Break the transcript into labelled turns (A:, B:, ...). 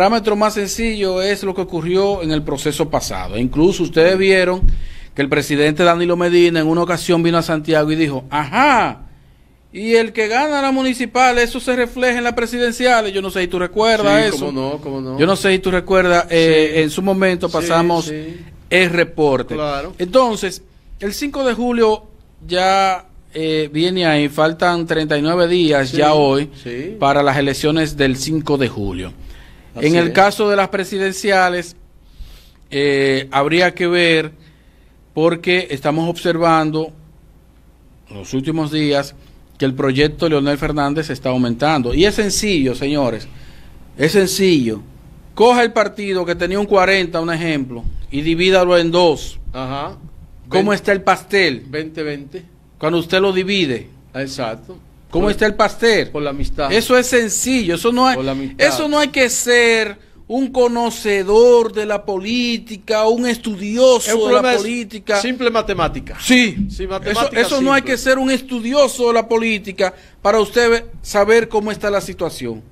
A: parámetro más sencillo es lo que ocurrió en el proceso pasado. E incluso ustedes vieron que el presidente Danilo Medina en una ocasión vino a Santiago y dijo, ajá, y el que gana la municipal, eso se refleja en las presidenciales. Yo no sé si tú recuerdas eso. no, cómo no. Yo no sé si tú recuerdas, eh, en su momento pasamos el reporte. Entonces, el 5 de julio ya eh, viene ahí, faltan 39 días ya hoy para las elecciones del 5 de julio en el caso de las presidenciales, eh, habría que ver, porque estamos observando en los últimos días que el proyecto Leonel Fernández está aumentando. Y es sencillo, señores, es sencillo. Coja el partido que tenía un 40, un ejemplo, y divídalo en dos. Ajá. ¿Cómo está el pastel? 20-20. Cuando usted lo divide. Exacto. ¿Cómo está el pastel? Por la amistad. Eso es sencillo, eso no hay, eso no hay que ser un conocedor de la política, un estudioso de la política. Simple matemática. Sí, eso no hay que ser un estudioso de la política para usted saber cómo está la situación.